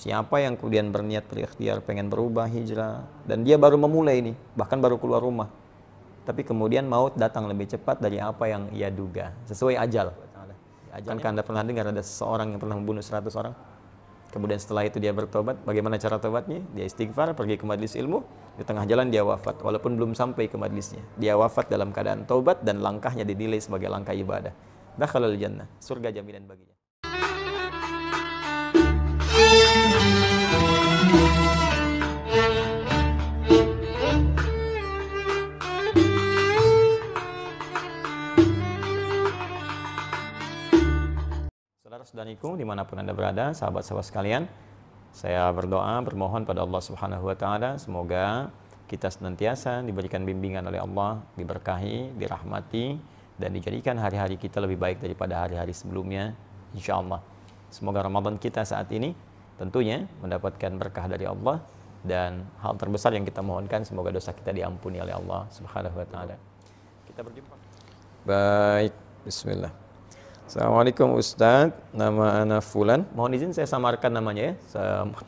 Siapa yang kemudian berniat berikhtiar pengen berubah hijrah dan dia baru memulai ini, bahkan baru keluar rumah. Tapi kemudian maut datang lebih cepat dari apa yang ia duga, sesuai ajal. ajal Kan Anda pernah dengar ada seorang yang pernah membunuh seratus orang? Kemudian setelah itu dia bertobat, bagaimana cara tobatnya? Dia istighfar, pergi ke majelis ilmu, di tengah jalan dia wafat, walaupun belum sampai ke majelisnya. Dia wafat dalam keadaan tobat dan langkahnya dinilai sebagai langkah ibadah. Dakhalal jannah, surga jaminan bagi. Assalamualaikum dimanapun Anda berada, sahabat-sahabat sekalian. Saya berdoa, bermohon pada Allah Subhanahu wa Ta'ala, semoga kita senantiasa diberikan bimbingan oleh Allah, diberkahi, dirahmati, dan dijadikan hari-hari kita lebih baik daripada hari-hari sebelumnya. Insya Allah, semoga Ramadan kita saat ini tentunya mendapatkan berkah dari Allah dan hal terbesar yang kita mohonkan semoga dosa kita diampuni oleh Allah Subhanahu wa taala. Kita berjumpa. Baik, bismillah. Assalamualaikum Ustadz, nama Ana Fulan. Mohon izin saya samarkan namanya ya.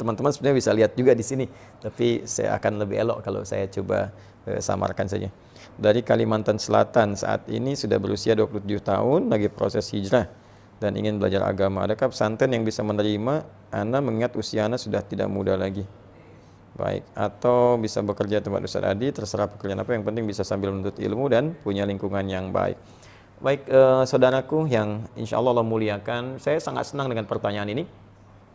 Teman-teman sebenarnya bisa lihat juga di sini, tapi saya akan lebih elok kalau saya coba eh, samarkan saja. Dari Kalimantan Selatan, saat ini sudah berusia 27 tahun, lagi proses hijrah dan ingin belajar agama? Adakah pesantren yang bisa menerima Ana mengingat usia Ana sudah tidak muda lagi? Baik, atau bisa bekerja tempat Ustaz Adi, terserah pekerjaan apa yang penting bisa sambil menuntut ilmu dan punya lingkungan yang baik. Baik, eh, saudaraku yang insya Allah Allah muliakan, saya sangat senang dengan pertanyaan ini.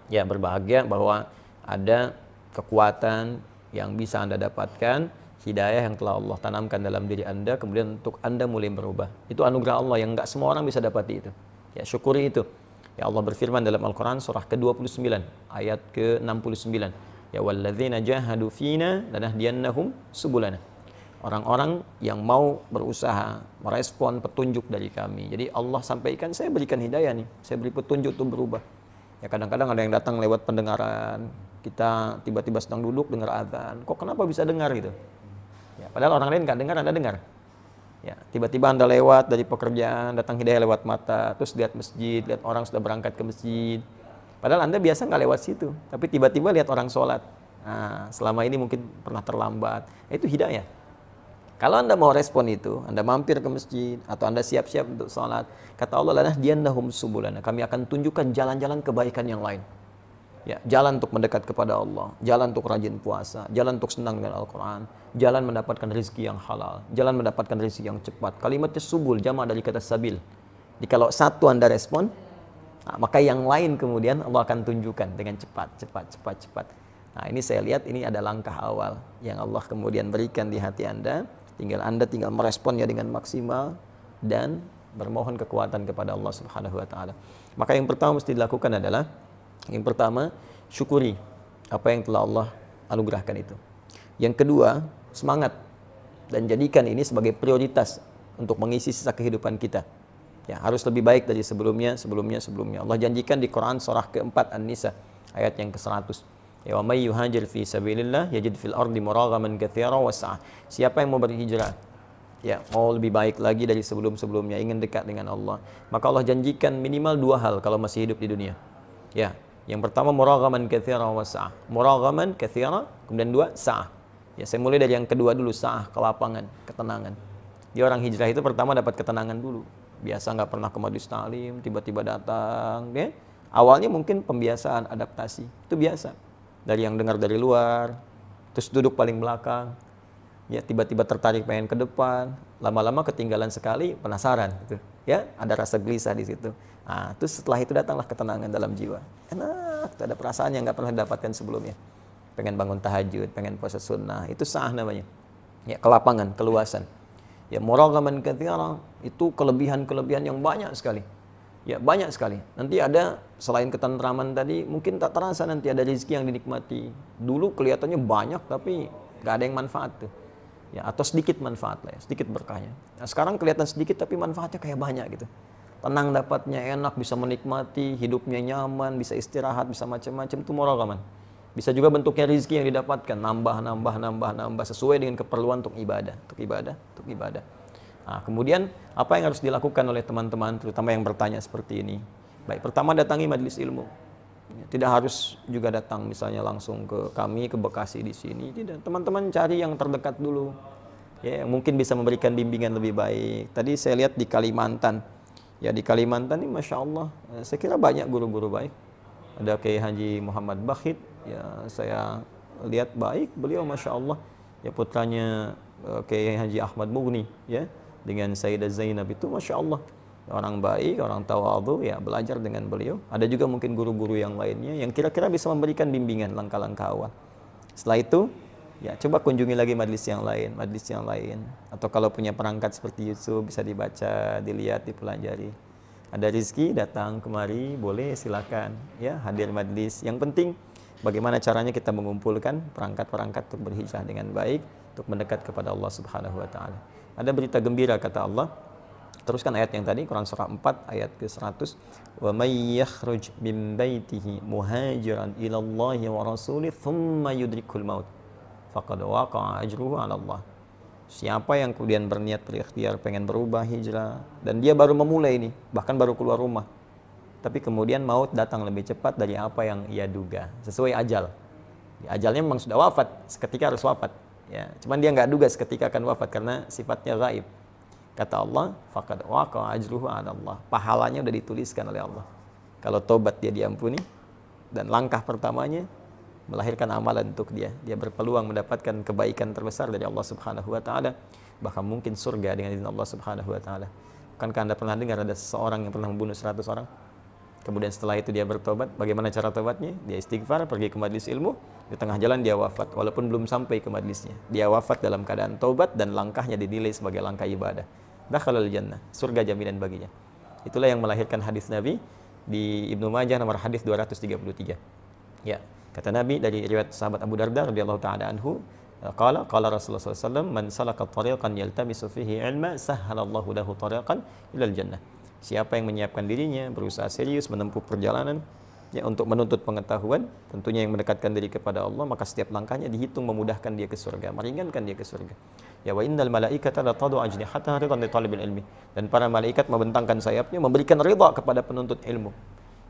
Ya, berbahagia bahwa ada kekuatan yang bisa Anda dapatkan, hidayah yang telah Allah tanamkan dalam diri Anda, kemudian untuk Anda mulai berubah. Itu anugerah Allah yang nggak semua orang bisa dapati itu. Ya, syukuri itu. Ya Allah berfirman dalam Al-Quran surah ke-29 ayat ke-69. Ya walladzina jahadu fina lanahdiyannahum subulana. Orang-orang yang mau berusaha merespon petunjuk dari kami. Jadi Allah sampaikan saya berikan hidayah nih, saya beri petunjuk untuk berubah. Ya kadang-kadang ada yang datang lewat pendengaran, kita tiba-tiba sedang duduk dengar azan, kok kenapa bisa dengar gitu? Ya, padahal orang lain nggak dengar, Anda dengar. Ya, tiba-tiba Anda lewat dari pekerjaan, datang hidayah lewat mata, terus lihat masjid, lihat orang sudah berangkat ke masjid. Padahal Anda biasa nggak lewat situ, tapi tiba-tiba lihat orang sholat. Nah, selama ini mungkin pernah terlambat. Nah, itu hidayah. Kalau Anda mau respon itu, Anda mampir ke masjid atau Anda siap-siap untuk sholat, kata Allah, dia diannahum subulana, kami akan tunjukkan jalan-jalan kebaikan yang lain. Ya, jalan untuk mendekat kepada Allah, jalan untuk rajin puasa, jalan untuk senang dengan Al-Quran, jalan mendapatkan rezeki yang halal, jalan mendapatkan rezeki yang cepat. Kalimatnya subul, jama dari kata sabil. Jadi kalau satu Anda respon, nah, maka yang lain kemudian Allah akan tunjukkan dengan cepat, cepat, cepat, cepat. Nah ini saya lihat ini ada langkah awal yang Allah kemudian berikan di hati Anda. Tinggal Anda tinggal meresponnya dengan maksimal dan bermohon kekuatan kepada Allah Subhanahu wa taala. Maka yang pertama mesti dilakukan adalah yang pertama, syukuri apa yang telah Allah anugerahkan itu. Yang kedua, semangat dan jadikan ini sebagai prioritas untuk mengisi sisa kehidupan kita. Ya, harus lebih baik dari sebelumnya, sebelumnya, sebelumnya. Allah janjikan di Quran surah keempat An-Nisa ayat yang ke-100. Ya wa may yuhajir fi sabilillah yajid fil ardi muraghaman katsira was'a. Siapa yang mau berhijrah ya mau lebih baik lagi dari sebelum-sebelumnya ingin dekat dengan Allah maka Allah janjikan minimal dua hal kalau masih hidup di dunia ya yang pertama muragaman kathira wa sa'ah. Muragaman kathira, kemudian dua sa'ah. Ya, saya mulai dari yang kedua dulu, sa'ah, kelapangan, ketenangan. Dia orang hijrah itu pertama dapat ketenangan dulu. Biasa nggak pernah ke majlis talim, tiba-tiba datang. Ya. Awalnya mungkin pembiasaan, adaptasi. Itu biasa. Dari yang dengar dari luar, terus duduk paling belakang, ya tiba-tiba tertarik pengen ke depan, lama-lama ketinggalan sekali, penasaran. Gitu ya ada rasa gelisah di situ. Nah, terus setelah itu datanglah ketenangan dalam jiwa. Enak, ada perasaan yang nggak pernah didapatkan sebelumnya. Pengen bangun tahajud, pengen puasa sunnah, itu sah namanya. Ya, kelapangan, keluasan. Ya, muragaman kathira, itu kelebihan-kelebihan yang banyak sekali. Ya, banyak sekali. Nanti ada, selain ketentraman tadi, mungkin tak terasa nanti ada rezeki yang dinikmati. Dulu kelihatannya banyak, tapi nggak ada yang manfaat tuh ya atau sedikit manfaat lah ya, sedikit berkahnya. Nah, sekarang kelihatan sedikit tapi manfaatnya kayak banyak gitu. Tenang dapatnya enak, bisa menikmati, hidupnya nyaman, bisa istirahat, bisa macam-macam itu moral kan? Bisa juga bentuknya rezeki yang didapatkan, nambah, nambah, nambah, nambah sesuai dengan keperluan untuk ibadah, untuk ibadah, untuk ibadah. Nah, kemudian apa yang harus dilakukan oleh teman-teman, terutama yang bertanya seperti ini? Baik, pertama datangi majelis ilmu sebagainya. Tidak harus juga datang misalnya langsung ke kami ke Bekasi di sini. Tidak, teman-teman cari yang terdekat dulu. Ya, yang mungkin bisa memberikan bimbingan lebih baik. Tadi saya lihat di Kalimantan. Ya di Kalimantan ini Masya Allah, eh, saya kira banyak guru-guru baik. Ada Kiai Haji Muhammad Bakhid, ya saya lihat baik beliau Masya Allah. Ya putranya eh, Kiai Haji Ahmad Mughni, ya dengan Sayyidah Zainab itu Masya Allah orang baik, orang tawadhu ya belajar dengan beliau. Ada juga mungkin guru-guru yang lainnya yang kira-kira bisa memberikan bimbingan langkah-langkah awal. Setelah itu, ya coba kunjungi lagi majelis yang lain, majelis yang lain. Atau kalau punya perangkat seperti youtube bisa dibaca, dilihat, dipelajari. Ada rizki, datang kemari, boleh silakan ya hadir majelis. Yang penting bagaimana caranya kita mengumpulkan perangkat-perangkat untuk berhijrah dengan baik, untuk mendekat kepada Allah Subhanahu wa taala. Ada berita gembira kata Allah, teruskan ayat yang tadi Quran surah 4 ayat ke-100 wa may yakhruj min baitihi muhajiran ila Allah wa rasuli thumma yudrikul maut faqad waqa'a ajruhu 'ala Allah Siapa yang kemudian berniat berikhtiar pengen berubah hijrah dan dia baru memulai ini, bahkan baru keluar rumah. Tapi kemudian maut datang lebih cepat dari apa yang ia duga, sesuai ajal. Ajalnya memang sudah wafat, seketika harus wafat. Ya, cuman dia nggak duga seketika akan wafat karena sifatnya gaib Kata Allah, fakad waqa ajruhu ala Allah. Pahalanya sudah dituliskan oleh Allah. Kalau tobat dia diampuni dan langkah pertamanya melahirkan amalan untuk dia. Dia berpeluang mendapatkan kebaikan terbesar dari Allah Subhanahu wa taala, bahkan mungkin surga dengan izin Allah Subhanahu wa taala. Bukankah Anda pernah dengar ada seorang yang pernah membunuh 100 orang? Kemudian setelah itu dia bertobat, bagaimana cara tobatnya? Dia istighfar, pergi ke majelis ilmu, di tengah jalan dia wafat, walaupun belum sampai ke majelisnya. Dia wafat dalam keadaan tobat dan langkahnya dinilai sebagai langkah ibadah dakhalal jannah, surga jaminan baginya. Itulah yang melahirkan hadis Nabi di Ibnu Majah nomor hadis 233. Ya, kata Nabi dari riwayat sahabat Abu Darda radhiyallahu taala anhu, qala qala Rasulullah SAW man salaka tariqan yaltamisu fihi ilma sahhalallahu lahu tariqan ila jannah. Siapa yang menyiapkan dirinya, berusaha serius menempuh perjalanan ya untuk menuntut pengetahuan, tentunya yang mendekatkan diri kepada Allah, maka setiap langkahnya dihitung memudahkan dia ke surga, meringankan dia ke surga. Ya wa innal malaikata la tadu ajnihataha ridan li talibil ilmi. Dan para malaikat membentangkan sayapnya memberikan ridha kepada penuntut ilmu.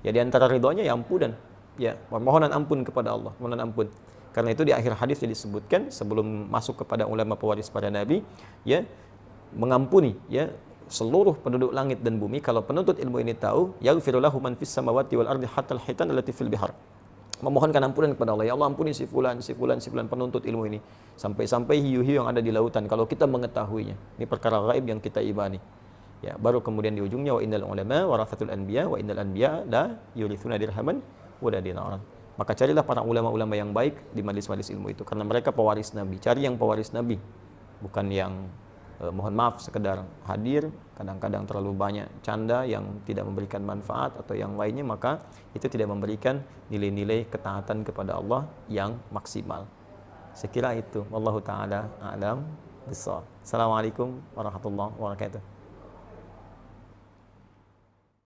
Ya di antara ridhonya ya ampunan. Ya, permohonan ampun kepada Allah, permohonan ampun. Karena itu di akhir hadis disebutkan sebelum masuk kepada ulama pewaris para nabi, ya mengampuni ya seluruh penduduk langit dan bumi kalau penuntut ilmu ini tahu yaghfiru lahu man fis samawati wal ardi hatta al-hitan allati fil bihar memohonkan ampunan kepada Allah. Ya Allah ampuni si fulan, si fulan, si fulan penuntut ilmu ini. Sampai-sampai hiu-hiu yang ada di lautan. Kalau kita mengetahuinya. Ini perkara gaib yang kita imani. Ya, baru kemudian di ujungnya wa innal ulama warathatul anbiya wa innal anbiya la yurithuna dirhaman wa la dinaran. Maka carilah para ulama-ulama yang baik di majelis-majelis ilmu itu karena mereka pewaris nabi. Cari yang pewaris nabi, bukan yang eh, mohon maaf sekedar hadir, kadang-kadang terlalu banyak canda yang tidak memberikan manfaat atau yang lainnya maka itu tidak memberikan nilai-nilai ketaatan kepada Allah yang maksimal. Sekira itu. Wallahu taala a'lam besar Assalamualaikum warahmatullahi wabarakatuh.